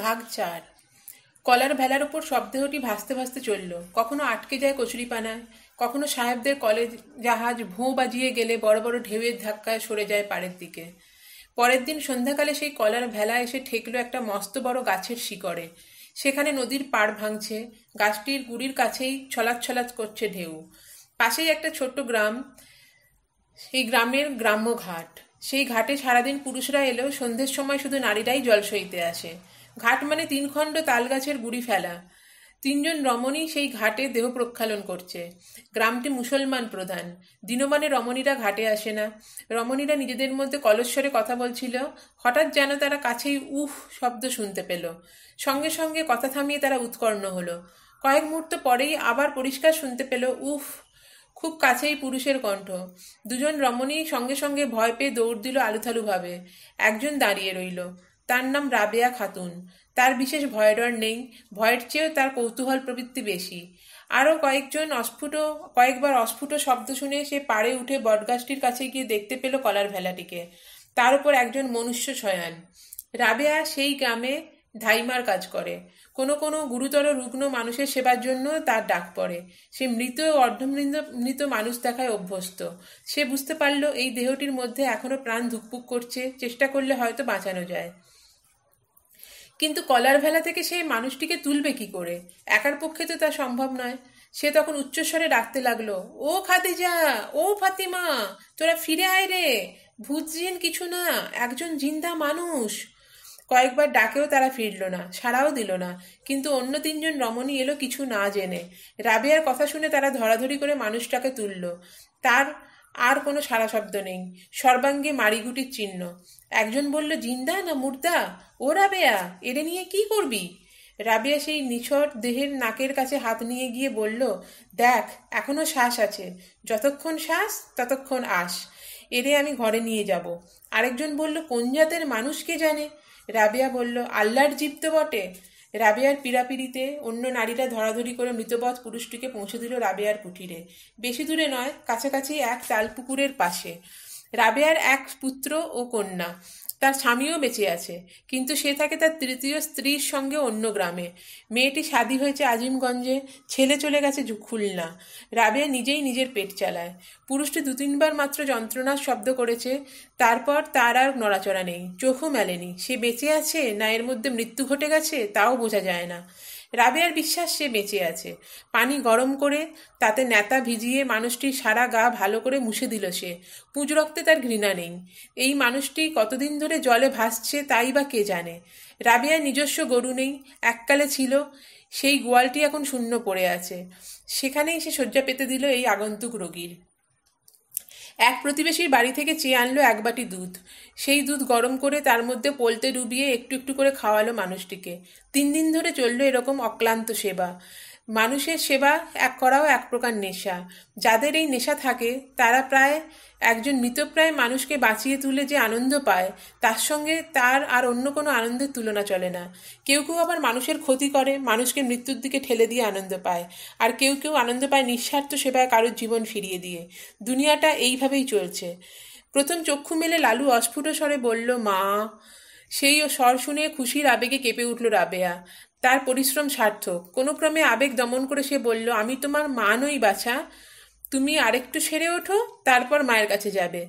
ভাগ চার কলার ভেলার ওপর দেহটি ভাসতে ভাসতে চলল কখনো আটকে যায় কচুরিপানায় কখনো সাহেবদের কলেজ জাহাজ ভোঁ বাজিয়ে গেলে বড় বড় ঢেউয়ের ধাক্কায় সরে যায় পাড়ের দিকে পরের দিন সন্ধ্যাকালে সেই কলার ভেলা এসে ঠেকলো একটা মস্ত বড় গাছের শিকড়ে সেখানে নদীর পাড় ভাঙছে গাছটির গুড়ির কাছেই ছলাচ ছলাচ করছে ঢেউ পাশেই একটা ছোট্ট গ্রাম সেই গ্রামের গ্রাম্য ঘাট সেই ঘাটে সারাদিন পুরুষরা এলেও সন্ধ্যের সময় শুধু নারীরাই জল সইতে আসে ঘাট মানে তিন খণ্ড গাছের গুড়ি ফেলা তিনজন রমণী সেই ঘাটে দেহ প্রক্ষালন করছে গ্রামটি মুসলমান প্রধান দিনমানে রমণীরা ঘাটে আসে না রমণীরা নিজেদের মধ্যে কলস্বরে কথা বলছিল হঠাৎ যেন তারা কাছেই উফ শব্দ শুনতে পেল সঙ্গে সঙ্গে কথা থামিয়ে তারা উৎকর্ণ হলো কয়েক মুহূর্ত পরেই আবার পরিষ্কার শুনতে পেল উফ খুব কাছেই পুরুষের কণ্ঠ দুজন রমণী সঙ্গে সঙ্গে ভয় পেয়ে দৌড় দিল আলুথালুভাবে একজন দাঁড়িয়ে রইল তার নাম রাবেয়া খাতুন তার বিশেষ ভয়ডর নেই ভয়ের চেয়েও তার কৌতূহল প্রবৃত্তি বেশি আরও কয়েকজন অস্ফুট কয়েকবার অস্ফুট শব্দ শুনে সে পাড়ে উঠে বটগাছটির কাছে গিয়ে দেখতে পেল কলার ভেলাটিকে তার উপর একজন মনুষ্য শয়ান রাবেয়া সেই গ্রামে ধাইমার কাজ করে কোনো কোনো গুরুতর রুগ্ন মানুষের সেবার জন্য তার ডাক পড়ে সে মৃত ও অর্ধমৃত মৃত মানুষ দেখায় অভ্যস্ত সে বুঝতে পারল এই দেহটির মধ্যে এখনও প্রাণ ধুকপুক করছে চেষ্টা করলে হয়তো বাঁচানো যায় কিন্তু কলার ভেলা থেকে সেই মানুষটিকে তুলবে কি করে একার পক্ষে তো তা সম্ভব নয় সে তখন উচ্চস্বরে ডাকতে লাগলো ও খাদিজা ও ফাতিমা তোরা ফিরে আয় রে ভূত জিন কিছু না একজন জিন্দা মানুষ কয়েকবার ডাকেও তারা ফিরল না সাড়াও দিল না কিন্তু অন্য তিনজন রমণী এলো কিছু না জেনে রাবিয়ার কথা শুনে তারা ধরাধরি করে মানুষটাকে তুলল তার আর কোনো সারা শব্দ নেই সর্বাঙ্গে মারিগুটির চিহ্ন একজন বলল জিন্দা না মুর্দা ও রাবেয়া এরে নিয়ে কি করবি রাবিয়া সেই নিছট দেহের নাকের কাছে হাত নিয়ে গিয়ে বলল দেখ এখনো শ্বাস আছে যতক্ষণ শ্বাস ততক্ষণ আস এরে আমি ঘরে নিয়ে যাব আরেকজন বলল কোন জাতের মানুষ কে জানে রাবিয়া বলল আল্লাহর জীব তো বটে রাবেয়ার পীড়াপিড়িতে অন্য নারীরা ধরাধরি করে মৃতবধ পুরুষটিকে পৌঁছে দিল রাবেয়ার কুঠিরে বেশি দূরে নয় কাছাকাছি এক তাল পুকুরের পাশে রাবেয়ার এক পুত্র ও কন্যা তার স্বামীও বেঁচে আছে কিন্তু সে থাকে তার তৃতীয় স্ত্রীর সঙ্গে অন্য গ্রামে মেয়েটি শাদী হয়েছে আজিমগঞ্জে ছেলে চলে গেছে খুলনা রাবেয়া নিজেই নিজের পেট চালায় পুরুষটি দু তিনবার মাত্র যন্ত্রণার শব্দ করেছে তারপর তার আর নড়াচড়া নেই চোখও মেলেনি সে বেঁচে আছে না এর মধ্যে মৃত্যু ঘটে গেছে তাও বোঝা যায় না রাবেয়ার বিশ্বাস সে বেঁচে আছে পানি গরম করে তাতে নেতা ভিজিয়ে মানুষটির সারা গা ভালো করে মুছে দিল সে পুঁজ রক্তে তার ঘৃণা নেই এই মানুষটি কতদিন ধরে জলে ভাসছে তাই বা কে জানে রাবিয়ার নিজস্ব গরু নেই এককালে ছিল সেই গোয়ালটি এখন শূন্য পড়ে আছে সেখানেই সে শয্যা পেতে দিল এই আগন্তুক রোগীর এক প্রতিবেশীর বাড়ি থেকে চেয়ে আনলো এক বাটি দুধ সেই দুধ গরম করে তার মধ্যে পোলতে ডুবিয়ে একটু একটু করে খাওয়ালো মানুষটিকে তিন দিন ধরে চললো এরকম অক্লান্ত সেবা মানুষের সেবা এক করাও এক প্রকার নেশা যাদের এই নেশা থাকে তারা প্রায় একজন মৃতপ্রায় মানুষকে বাঁচিয়ে তুলে যে আনন্দ পায় তার সঙ্গে তার আর অন্য কোনো আনন্দের তুলনা চলে না কেউ কেউ আবার মানুষের ক্ষতি করে মানুষকে মৃত্যুর দিকে ঠেলে দিয়ে আনন্দ পায় আর কেউ কেউ আনন্দ পায় নিঃস্বার্থ সেবায় কারোর জীবন ফিরিয়ে দিয়ে দুনিয়াটা এইভাবেই চলছে প্রথম চক্ষু মেলে লালু অস্ফুট স্বরে বলল মা সেই স্বর শুনে খুশির আবেগে কেঁপে উঠল রাবেয়া তার পরিশ্রম সার্থক কোনো ক্রমে আবেগ দমন করে সে বলল আমি তোমার মা নই বাছা তুমি আরেকটু সেরে ওঠো তারপর মায়ের কাছে যাবে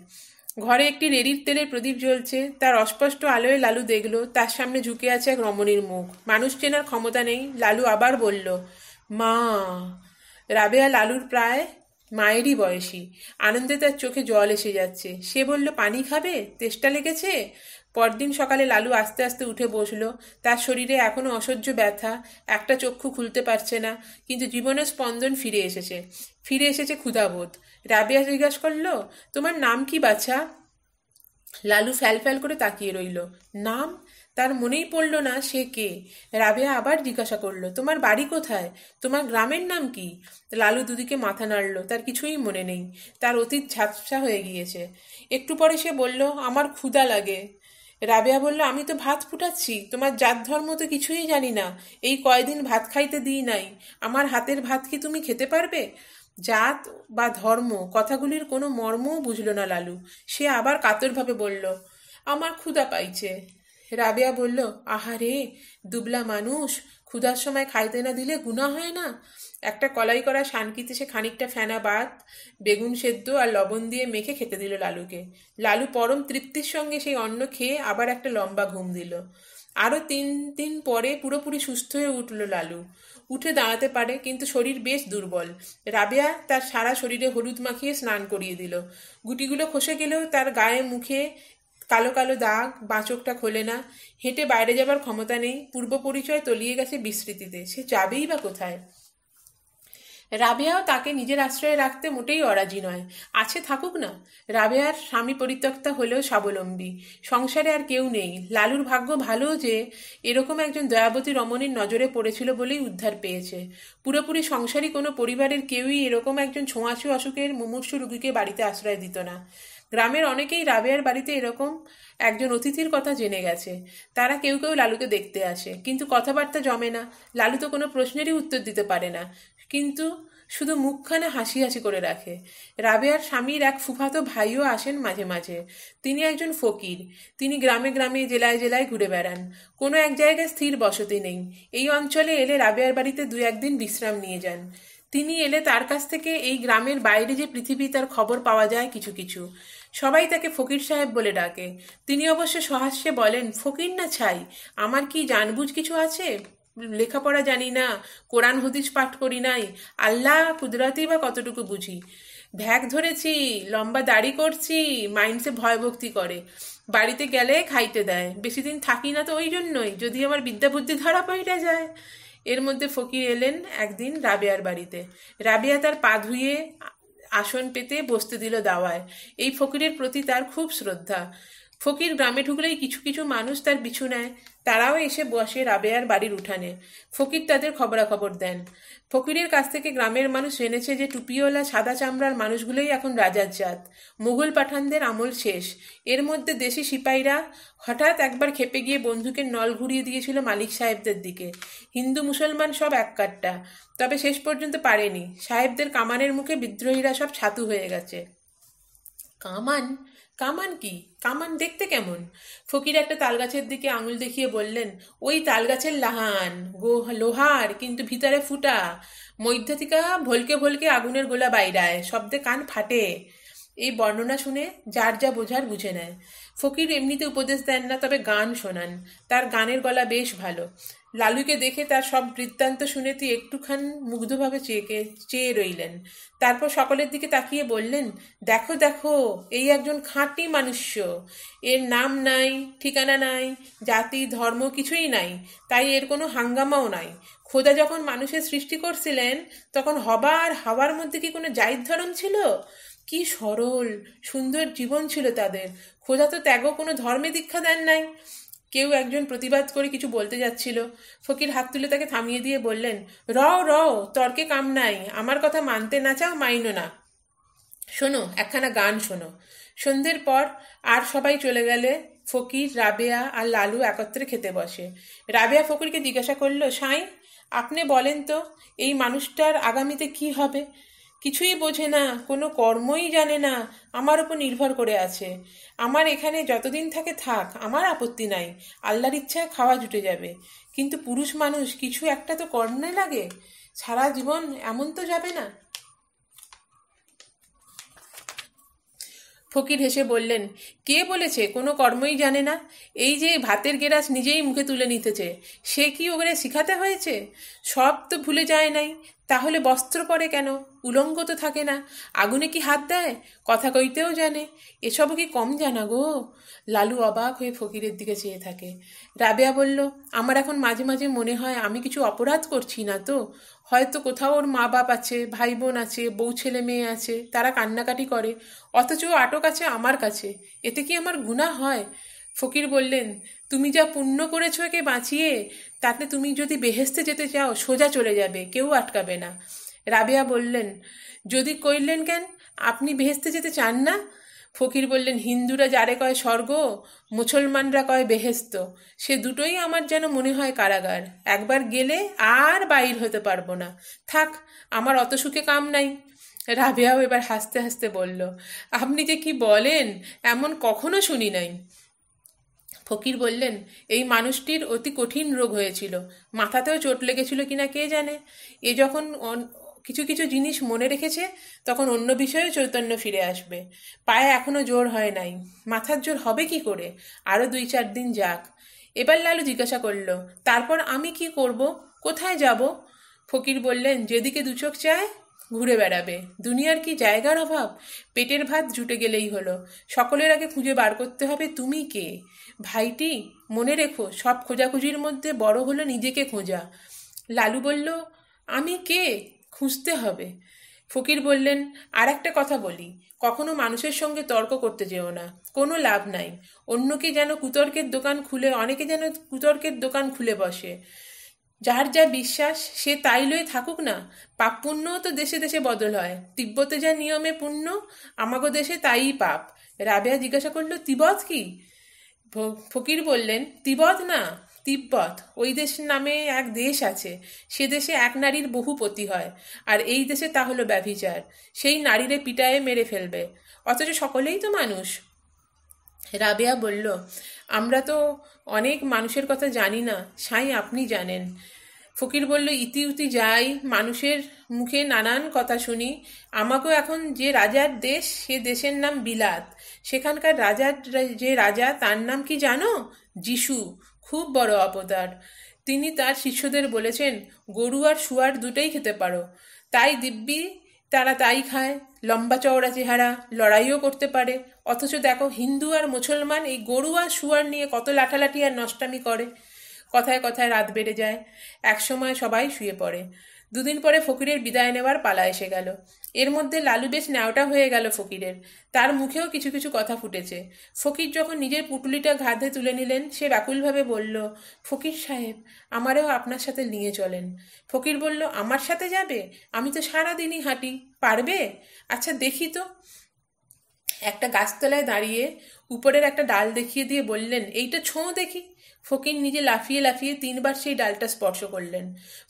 ঘরে একটি রেডির তেলের প্রদীপ জ্বলছে তার অস্পষ্ট আলোয় লালু দেখল তার সামনে ঝুঁকে আছে এক রমণীর মুখ মানুষ চেনার ক্ষমতা নেই লালু আবার বলল মা রাবেয়া লালুর প্রায় মায়েরই বয়সী আনন্দে তার চোখে জল এসে যাচ্ছে সে বলল পানি খাবে তেষ্টা লেগেছে পরদিন সকালে লালু আস্তে আস্তে উঠে বসল তার শরীরে এখনও অসহ্য ব্যথা একটা চক্ষু খুলতে পারছে না কিন্তু জীবনের স্পন্দন ফিরে এসেছে ফিরে এসেছে ক্ষুধাবোধ রাবিয়া জিজ্ঞাসা করল তোমার নাম কি বাছা লালু ফ্যাল ফ্যাল করে তাকিয়ে রইল নাম তার মনেই পড়ল না সে কে রাবেয়া আবার জিজ্ঞাসা করলো তোমার বাড়ি কোথায় তোমার গ্রামের নাম কি লালু দুদিকে মাথা নাড়ল তার কিছুই মনে নেই তার অতীত ঝাপসা হয়ে গিয়েছে একটু পরে সে বলল আমার ক্ষুধা লাগে রাবেয়া বলল আমি তো ভাত ফুটাচ্ছি তোমার জাত ধর্ম তো কিছুই জানি না এই কয়দিন ভাত খাইতে দিই নাই আমার হাতের ভাত কি তুমি খেতে পারবে জাত বা ধর্ম কথাগুলির কোনো মর্মও বুঝল না লালু সে আবার কাতরভাবে বলল আমার ক্ষুধা পাইছে রাবেয়া বলল আহারে দুবলা মানুষ ক্ষুধার সময় খাইতে না দিলে গুণা হয় না একটা কলাই করা শানকিতে সে খানিকটা ফেনা বাত বেগুন সেদ্ধ আর লবণ দিয়ে মেখে খেতে দিল লালুকে লালু পরম তৃপ্তির সঙ্গে সেই অন্ন খেয়ে আবার একটা লম্বা ঘুম দিল আরও তিন দিন পরে পুরোপুরি সুস্থ হয়ে উঠল লালু উঠে দাঁড়াতে পারে কিন্তু শরীর বেশ দুর্বল রাবেয়া তার সারা শরীরে হলুদ মাখিয়ে স্নান করিয়ে দিল গুটিগুলো খসে গেলেও তার গায়ে মুখে কালো কালো দাগ বাঁচকটা খোলে না হেঁটে বাইরে যাবার ক্ষমতা নেই পূর্ব পরিচয় তলিয়ে গেছে বিস্মৃতিতে সে যাবেই বা কোথায় রাবেয়াও তাকে নিজের আশ্রয়ে রাখতে মোটেই অরাজি নয় আছে থাকুক না রাবেয়ার স্বামী পরিত্যক্তা হলেও স্বাবলম্বী সংসারে আর কেউ নেই লালুর ভাগ্য ভালো যে এরকম একজন দয়াবতী রমণীর নজরে পড়েছিল বলেই উদ্ধার পেয়েছে পুরোপুরি সংসারী কোনো পরিবারের কেউই এরকম একজন ছোঁয়াছু অসুখের মুমূর্ষু রুগীকে বাড়িতে আশ্রয় দিত না গ্রামের অনেকেই রাবেয়ার বাড়িতে এরকম একজন অতিথির কথা জেনে গেছে তারা কেউ কেউ লালুকে দেখতে আসে কিন্তু কথাবার্তা জমে না লালু তো কোনো প্রশ্নেরই উত্তর দিতে পারে না কিন্তু শুধু মুখখানে হাসি হাসি করে রাখে রাবেয়ার স্বামীর এক ফুফাতো ভাইও আসেন মাঝে মাঝে তিনি একজন ফকির তিনি গ্রামে গ্রামে জেলায় জেলায় ঘুরে বেড়ান কোনো এক জায়গায় স্থির বসতি নেই এই অঞ্চলে এলে রাবেয়ার বাড়িতে দু একদিন বিশ্রাম নিয়ে যান তিনি এলে তার কাছ থেকে এই গ্রামের বাইরে যে পৃথিবী তার খবর পাওয়া যায় কিছু কিছু সবাই তাকে ফকির সাহেব বলে ডাকে তিনি অবশ্য সহাস্যে বলেন ফকির না ছাই আমার কি জানবুঝ কিছু আছে লেখাপড়া জানি না কোরআন হদিস পাঠ করি নাই আল্লাহ কুদরাতেই বা কতটুকু বুঝি ভ্যাগ ধরেছি লম্বা দাড়ি করছি মাইন্ডসে ভয় ভক্তি করে বাড়িতে গেলে খাইতে দেয় বেশি দিন থাকি না তো ওই জন্যই যদি আমার বিদ্যা বুদ্ধি ধরা পড়িটা যায় এর মধ্যে ফকির এলেন একদিন রাবেয়ার বাড়িতে রাবিয়া তার পা ধুয়ে আসন পেতে বসতে দিল দাওয়ায় এই ফকিরের প্রতি তার খুব শ্রদ্ধা ফকির গ্রামে ঢুকলেই কিছু কিছু মানুষ তার পিছু নেয় তারাও এসে বসে রাবেয়ার বাড়ির উঠানে ফকির তাদের খবরাখবর দেন ফকিরের কাছ থেকে গ্রামের মানুষ জেনেছে যে টুপিওয়ালা সাদা চামড়ার মানুষগুলোই এখন রাজার জাত মুঘল পাঠানদের আমল শেষ এর মধ্যে দেশি সিপাহীরা হঠাৎ একবার খেপে গিয়ে বন্দুকের নল ঘুরিয়ে দিয়েছিল মালিক সাহেবদের দিকে হিন্দু মুসলমান সব এক কাট্টা তবে শেষ পর্যন্ত পারেনি সাহেবদের কামানের মুখে বিদ্রোহীরা সব ছাতু হয়ে গেছে কামান কামান কি কামান দেখতে কেমন ফকির একটা তালগাছের দিকে আঙুল দেখিয়ে বললেন ওই তালগাছের লাহান গো লোহার কিন্তু ভিতরে ফুটা মধ্যে ভলকে ভলকে আগুনের গোলা বাইরায় শব্দে কান ফাটে এই বর্ণনা শুনে যার যা বোঝার বুঝে নেয় ফকির এমনিতে উপদেশ দেন না তবে গান শোনান তার গানের গলা বেশ ভালো লালুকে দেখে তার সব বৃত্তান্ত শুনে তুই একটুখান মুগ্ধভাবে চেয়ে চেয়ে রইলেন তারপর সকলের দিকে তাকিয়ে বললেন দেখো দেখো এই একজন খাঁটি মানুষ্য এর নাম নাই ঠিকানা নাই জাতি ধর্ম কিছুই নাই তাই এর কোনো হাঙ্গামাও নাই খোদা যখন মানুষের সৃষ্টি করছিলেন তখন হবার হাওয়ার মধ্যে কি কোনো জাইদ ধরম ছিল কি সরল সুন্দর জীবন ছিল তাদের খোদা তো ত্যাগও কোনো ধর্মে দীক্ষা দেন নাই কেউ একজন প্রতিবাদ করে কিছু বলতে যাচ্ছিল ফকির হাত তুলে তাকে থামিয়ে দিয়ে বললেন র র তর্কে কাম নাই আমার কথা মানতে না চাও মাইনো না শোনো একখানা গান শোনো সন্ধ্যের পর আর সবাই চলে গেলে ফকির রাবেয়া আর লালু একত্রে খেতে বসে রাবেয়া ফকিরকে জিজ্ঞাসা করলো সাঁই আপনি বলেন তো এই মানুষটার আগামীতে কি হবে কিছুই বোঝে না কোনো কর্মই জানে না আমার উপর নির্ভর করে আছে আমার এখানে যতদিন থাকে থাক আমার আপত্তি নাই আল্লাহর ইচ্ছায় খাওয়া জুটে যাবে কিন্তু পুরুষ মানুষ কিছু একটা তো কর্মে লাগে সারা জীবন এমন তো যাবে না ফকির হেসে বললেন কে বলেছে কোনো কর্মই জানে না এই যে ভাতের গেরাস নিজেই মুখে তুলে নিতেছে সে কি ওখানে শিখাতে হয়েছে সব তো ভুলে যায় নাই তাহলে বস্ত্র পরে কেন উলঙ্গ তো থাকে না আগুনে কি হাত দেয় কথা কইতেও জানে এসবও কি কম জানা গো লালু অবাক হয়ে ফকিরের দিকে চেয়ে থাকে রাবেয়া বলল আমার এখন মাঝে মাঝে মনে হয় আমি কিছু অপরাধ করছি না তো হয়তো কোথাও ওর মা বাপ আছে ভাই বোন আছে বউ ছেলে মেয়ে আছে তারা কান্নাকাটি করে অথচ আটক আছে আমার কাছে এতে কি আমার গুণা হয় ফকির বললেন তুমি যা পুণ্য করেছ একে বাঁচিয়ে তাতে তুমি যদি বেহেস্তে যেতে চাও সোজা চলে যাবে কেউ আটকাবে না রাবেয়া বললেন যদি কইলেন কেন আপনি বেহেস্তে যেতে চান না ফকির বললেন হিন্দুরা যারে কয় স্বর্গ মুসলমানরা কয় বেহেস্ত সে দুটোই আমার যেন মনে হয় কারাগার একবার গেলে আর বাইর হতে পারবো না থাক আমার অত সুখে কাম নাই রাবেয়াও এবার হাসতে হাসতে বলল আপনি যে কি বলেন এমন কখনো শুনি নাই ফকির বললেন এই মানুষটির অতি কঠিন রোগ হয়েছিল মাথাতেও চোট লেগেছিল কিনা কে জানে এ যখন কিছু কিছু জিনিস মনে রেখেছে তখন অন্য বিষয়ে চৈতন্য ফিরে আসবে পায়ে এখনো জোর হয় নাই মাথার জোর হবে কি করে আরও দুই চার দিন যাক এবার লালু জিজ্ঞাসা করল তারপর আমি কি করব কোথায় যাব ফকির বললেন যেদিকে দুচোখ চায় ঘুরে বেড়াবে দুনিয়ার কি জায়গার অভাব পেটের ভাত জুটে গেলেই হলো সকলের আগে খুঁজে বার করতে হবে তুমি কে ভাইটি মনে রেখো সব খোঁজাখুঁজির মধ্যে বড় হলো নিজেকে খোঁজা লালু বলল আমি কে খুঁজতে হবে ফকির বললেন আর একটা কথা বলি কখনো মানুষের সঙ্গে তর্ক করতে যেও না কোনো লাভ নাই অন্যকে যেন কুতর্কের দোকান খুলে অনেকে যেন কুতর্কের দোকান খুলে বসে যার যা বিশ্বাস সে তাই লয়ে থাকুক না পাপ পুণ্যও তো দেশে দেশে বদল হয় তিব্বতে যা নিয়মে পুণ্য আমাগো দেশে তাই পাপ রাবিয়া জিজ্ঞাসা করলো তিব্বত কি ফকির বললেন তিব্বত না তিব্বত ওই দেশ নামে এক দেশ আছে সে দেশে এক নারীর বহু পতি হয় আর এই দেশে তা হলো ব্যভিচার সেই নারীরে পিটায়ে মেরে ফেলবে অথচ সকলেই তো মানুষ রাবেয়া বলল আমরা তো অনেক মানুষের কথা জানি না সাই আপনি জানেন ফকির বলল ইতি উতি যাই মানুষের মুখে নানান কথা শুনি আমাকেও এখন যে রাজার দেশ সে দেশের নাম বিলাত সেখানকার রাজার যে রাজা তার নাম কি জানো যিশু খুব বড় অবতার তিনি তার শিষ্যদের বলেছেন গরু আর শুয়ার দুটোই খেতে পারো তাই দিব্যি তারা তাই খায় লম্বা চওড়া চেহারা লড়াইও করতে পারে অথচ দেখো হিন্দু আর মুসলমান এই গরু আর শুয়ার নিয়ে কত লাঠালাঠি আর নষ্টামি করে কথায় কথায় রাত বেড়ে যায় একসময় সবাই শুয়ে পড়ে দুদিন পরে ফকিরের বিদায় নেওয়ার পালা এসে গেল এর মধ্যে লালু বেশ ন্যাওটা হয়ে গেল ফকিরের তার মুখেও কিছু কিছু কথা ফুটেছে ফকির যখন নিজের পুটুলিটা ঘাধে তুলে নিলেন সে ব্যাকুলভাবে বলল ফকির সাহেব আমারও আপনার সাথে নিয়ে চলেন ফকির বলল আমার সাথে যাবে আমি তো সারাদিনই হাঁটি পারবে আচ্ছা দেখি তো একটা গাছতলায় দাঁড়িয়ে উপরের একটা ডাল দেখিয়ে দিয়ে বললেন এইটা ছোঁ দেখি ফকির নিজে লাফিয়ে লাফিয়ে তিনবার সেই ডালটা স্পর্শ করলেন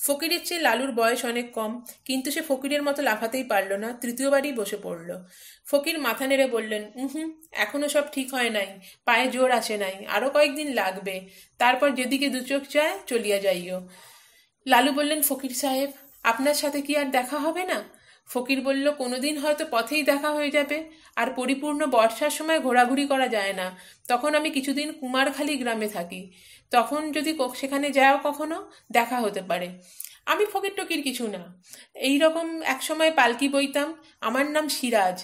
ফকিরের চেয়ে লালুর বয়স অনেক কম কিন্তু সে ফকিরের মতো লাফাতেই পারল না তৃতীয়বারই বসে পড়ল ফকির মাথা নেড়ে বললেন হুম এখনও সব ঠিক হয় নাই পায়ে জোর আসে নাই আরও কয়েকদিন লাগবে তারপর যেদিকে দুচোখ যায় চলিয়া যাইও লালু বললেন ফকির সাহেব আপনার সাথে কি আর দেখা হবে না ফকির বলল কোনোদিন হয়তো পথেই দেখা হয়ে যাবে আর পরিপূর্ণ বর্ষার সময় ঘোরাঘুরি করা যায় না তখন আমি কিছুদিন কুমারখালী গ্রামে থাকি তখন যদি সেখানে যাও কখনো দেখা হতে পারে আমি ফকির টকির কিছু না এই রকম এক সময় পালকি বইতাম আমার নাম সিরাজ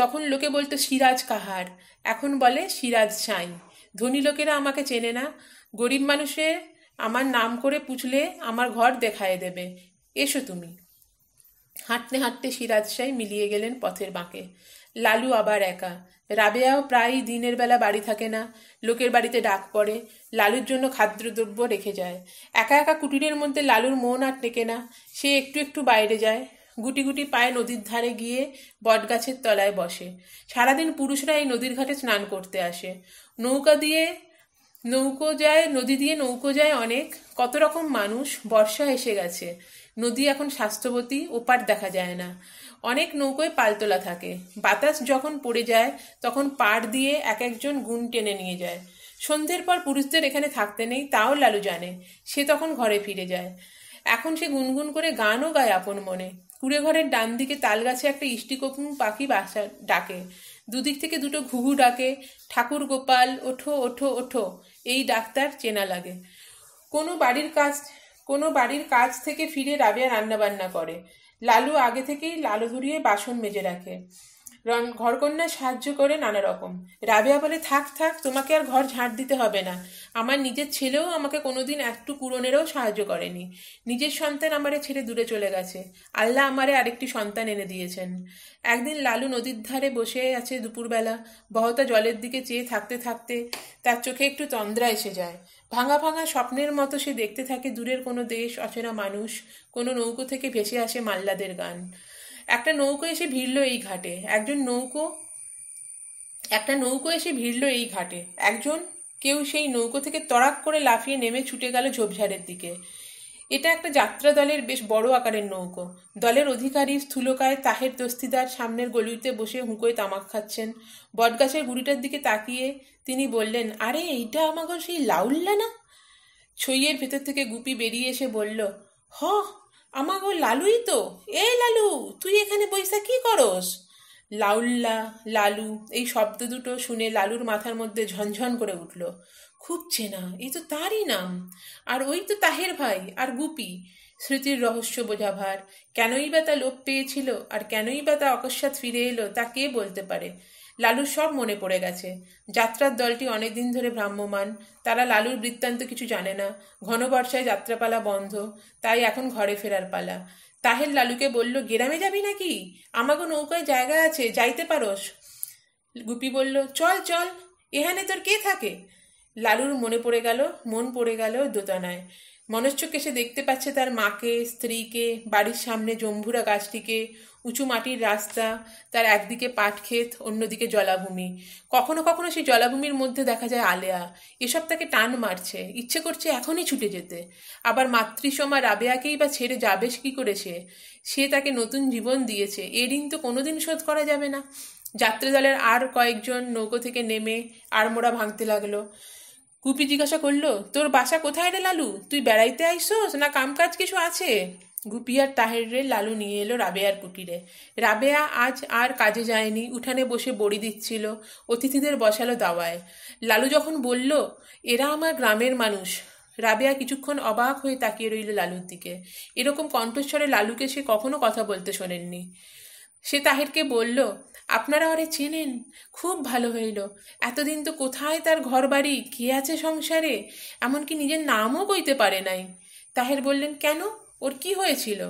তখন লোকে বলতো সিরাজ কাহার এখন বলে সিরাজ সাঁই ধনী লোকেরা আমাকে চেনে না গরিব মানুষের আমার নাম করে পুছলে আমার ঘর দেখায় দেবে এসো তুমি হাঁটতে হাঁটতে সিরাজ সাঁই মিলিয়ে গেলেন পথের বাঁকে লালু আবার একা রাবেয়াও প্রায়ই দিনের বেলা বাড়ি থাকে না লোকের বাড়িতে ডাক পড়ে লালুর জন্য খাদ্যদ্রব্য রেখে যায় একা একা কুটিরের মধ্যে লালুর মন আর টেকে না সে একটু একটু বাইরে যায় গুটি গুটি পায়ে নদীর ধারে গিয়ে বটগাছের তলায় বসে সারাদিন পুরুষরা এই নদীর ঘাটে স্নান করতে আসে নৌকা দিয়ে নৌকো যায় নদী দিয়ে নৌকো যায় অনেক কত রকম মানুষ বর্ষা এসে গেছে নদী এখন স্বাস্থ্যবতী ওপার দেখা যায় না অনেক নৌকোয় পালতোলা থাকে বাতাস যখন পড়ে যায় তখন পাড় দিয়ে এক একজন গুণ টেনে নিয়ে যায় সন্ধ্যের পর পুরুষদের এখানে থাকতে নেই তাও লালু জানে সে তখন ঘরে ফিরে যায় এখন সে গুনগুন করে গানও গায় আপন মনে কুড়ে ঘরের ডান দিকে তালগাছে একটা ইষ্টিকপুং পাখি বাসা ডাকে দুদিক থেকে দুটো ঘুঘু ডাকে ঠাকুর গোপাল ওঠো ওঠো ওঠো এই ডাক্তার চেনা লাগে কোনো বাড়ির কাজ কোনো বাড়ির কাজ থেকে ফিরে রান্না রান্নাবান্না করে লালু আগে থেকেই লালু ধরিয়ে বাসন মেজে রাখে রন ঘরকন্যা সাহায্য করে নানা রকম রাবেয়া বলে থাক থাক তোমাকে আর ঘর ঝাঁট দিতে হবে না আমার নিজের ছেলেও আমাকে কোনোদিন একটু কুরনেরও সাহায্য করেনি নিজের সন্তান আমারে ছেড়ে দূরে চলে গেছে আল্লাহ আমারে আরেকটি সন্তান এনে দিয়েছেন একদিন লালু নদীর ধারে বসে আছে দুপুরবেলা বহতা জলের দিকে চেয়ে থাকতে থাকতে তার চোখে একটু তন্দ্রা এসে যায় ভাঙা ভাঙা স্বপ্নের মতো সে দেখতে থাকে দূরের কোনো দেশ অচেনা মানুষ কোনো নৌকো থেকে ভেসে আসে মাল্লাদের গান একটা নৌকো এসে ভিড়ল এই ঘাটে একজন নৌকো একটা নৌকো এসে ভিড়ল এই ঘাটে একজন কেউ সেই নৌকো থেকে তড়াক করে লাফিয়ে নেমে ছুটে গেল ঝোপঝাড়ের দিকে এটা একটা যাত্রা দলের বেশ বড় আকারের নৌকো দলের অধিকারী স্থূলকায় তাহের দস্তিদার সামনের গলিতে বসে হুঁকোয় তামাক খাচ্ছেন বটগাছের গুড়িটার দিকে তাকিয়ে তিনি বললেন আরে এইটা আমাকে সেই লাউল্লা না ছইয়ের ভেতর থেকে গুপি বেরিয়ে এসে বলল হ আমাগো লালুই তো এ লালু তুই এখানে বৈশা কি করস লাউল্লা লালু এই শব্দ দুটো শুনে লালুর মাথার মধ্যে ঝনঝন করে উঠল খুব চেনা এই তো তারই নাম আর ওই তো তাহের ভাই আর গুপি স্মৃতির রহস্য বোঝাভার কেনই বা তা লোপ পেয়েছিল আর কেনই বা তা অকস্মাৎ ফিরে এলো তা কে বলতে পারে লালুর সব মনে পড়ে গেছে যাত্রার দলটি অনেকদিন ধরে ভ্রাম্যমান তারা লালুর বৃত্তান্ত কিছু জানে না ঘন বর্ষায় যাত্রাপালা বন্ধ তাই এখন ঘরে ফেরার পালা তাহের লালুকে বলল গেরামে যাবি নাকি আমাকে নৌকায় জায়গা আছে যাইতে পারোস গুপি বলল চল চল এখানে তোর কে থাকে লালুর মনে পড়ে গেল মন পড়ে গেল দোতানায় মনশ্চক এসে দেখতে পাচ্ছে তার মাকে স্ত্রীকে বাড়ির সামনে জম্ভুরা গাছটিকে উঁচু মাটির রাস্তা তার একদিকে পাটক্ষেত অন্যদিকে জলাভূমি কখনো কখনো সেই জলাভূমির মধ্যে দেখা যায় আলেয়া এসব তাকে টান মারছে ইচ্ছে করছে এখনই ছুটে যেতে আবার মাতৃসমা রাবেয়াকেই বা ছেড়ে যাবে কি করেছে সে তাকে নতুন জীবন দিয়েছে এ ঋণ তো কোনোদিন শোধ করা যাবে না যাত্রী দলের আর কয়েকজন নৌকো থেকে নেমে আড়মোড়া ভাঙতে লাগলো গুপি জিজ্ঞাসা করলো তোর বাসা কোথায় রে লালু তুই বেড়াইতে আইসোস না কাম কাজ কিছু আছে গুপি আর তাহের রে লালু নিয়ে এলো রাবেয়ার কুটিরে রাবেয়া আজ আর কাজে যায়নি উঠানে বসে বড়ি দিচ্ছিল অতিথিদের বসালো দাওয়ায় লালু যখন বলল এরা আমার গ্রামের মানুষ রাবেয়া কিছুক্ষণ অবাক হয়ে তাকিয়ে রইল লালুর দিকে এরকম কণ্ঠস্বরে লালুকে সে কখনো কথা বলতে শোনেননি সে তাহেরকে বলল আপনারা ওরে চেনেন খুব ভালো হইল এতদিন তো কোথায় তার ঘর বাড়ি কে আছে সংসারে এমনকি নিজের নামও কইতে পারে নাই তাহের বললেন কেন ওর কি হয়েছিল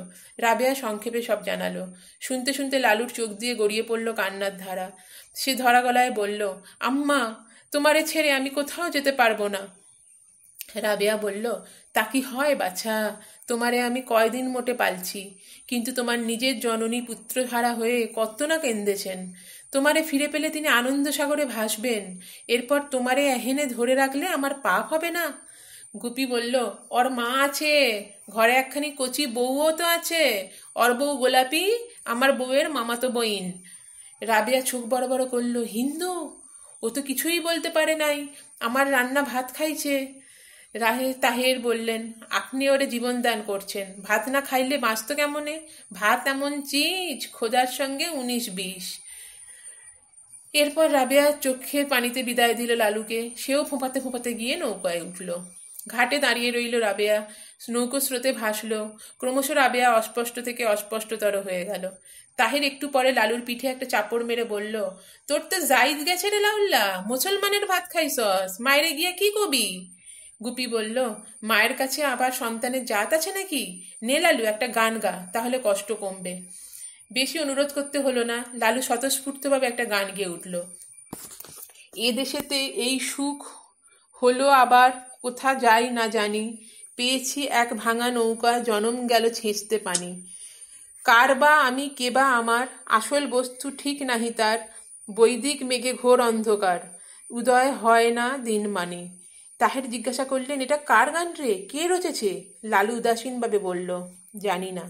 রাবেয়া সংক্ষেপে সব জানালো শুনতে শুনতে লালুর চোখ দিয়ে গড়িয়ে পড়ল কান্নার ধারা সে ধরা গলায় বলল আম্মা তোমারে ছেড়ে আমি কোথাও যেতে পারবো না রাবেয়া বলল তা কি হয় বাছা তোমারে আমি কয়দিন মোটে পালছি কিন্তু তোমার নিজের জননী পুত্রধারা হয়ে কত না কেন্দেছেন তোমারে ফিরে পেলে তিনি আনন্দ সাগরে ভাসবেন এরপর তোমারে এহেনে ধরে রাখলে আমার পাপ হবে না গুপি বলল ওর মা আছে ঘরে একখানি কচি বউও তো আছে ওর বউ গোলাপি আমার বউয়ের মামাতো বইন রাবিয়া চোখ বড় বড় করলো হিন্দু ও তো কিছুই বলতে পারে নাই আমার রান্না ভাত খাইছে রাহে তাহের বললেন আপনি ওরে জীবনদান করছেন ভাত না খাইলে বাঁচত কেমনে ভাত এমন চিজ খোদার সঙ্গে উনিশ বিশ এরপর রাবেয়া চোখের পানিতে বিদায় দিল লালুকে সেও ফোঁপাতে ফোঁপাতে গিয়ে নৌকায় উঠল ঘাটে দাঁড়িয়ে রইল রাবেয়া নৌকো স্রোতে ভাসল ক্রমশ রাবেয়া অস্পষ্ট থেকে অস্পষ্টতর হয়ে গেল তাহের একটু পরে লালুর পিঠে একটা চাপড় মেরে বলল তোর তো জাইদ গেছে রে লাউল্লা মুসলমানের ভাত সস মায়েরে গিয়ে কি কবি গুপি বলল মায়ের কাছে আবার সন্তানের জাত আছে নাকি নে লালু একটা গান গা তাহলে কষ্ট কমবে বেশি অনুরোধ করতে হলো না লালু স্বতঃস্ফূর্তভাবে একটা গান গেয়ে উঠল এ দেশেতে এই সুখ হলো আবার কোথা যাই না জানি পেয়েছি এক ভাঙা নৌকা জনম গেল ছেঁচতে পানি কার বা আমি কেবা আমার আসল বস্তু ঠিক নাহি তার বৈদিক মেঘে ঘোর অন্ধকার উদয় হয় না দিন মানে তাহের জিজ্ঞাসা করলেন এটা কার গান রে কে রচেছে লালু উদাসীনভাবে বলল জানি না